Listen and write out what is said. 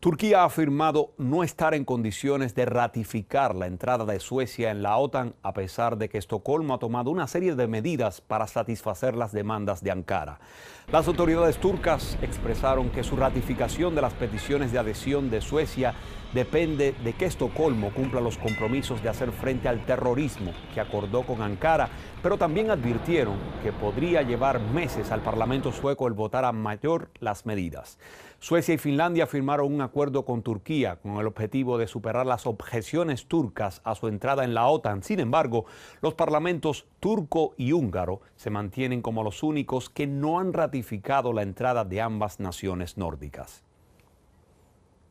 Turquía ha afirmado no estar en condiciones de ratificar la entrada de Suecia en la OTAN, a pesar de que Estocolmo ha tomado una serie de medidas para satisfacer las demandas de Ankara. Las autoridades turcas expresaron que su ratificación de las peticiones de adhesión de Suecia depende de que Estocolmo cumpla los compromisos de hacer frente al terrorismo que acordó con Ankara, pero también advirtieron que podría llevar meses al Parlamento sueco el votar a mayor las medidas. Suecia y Finlandia firmaron un acuerdo con Turquía con el objetivo de superar las objeciones turcas a su entrada en la OTAN. Sin embargo, los parlamentos turco y húngaro se mantienen como los únicos que no han ratificado la entrada de ambas naciones nórdicas.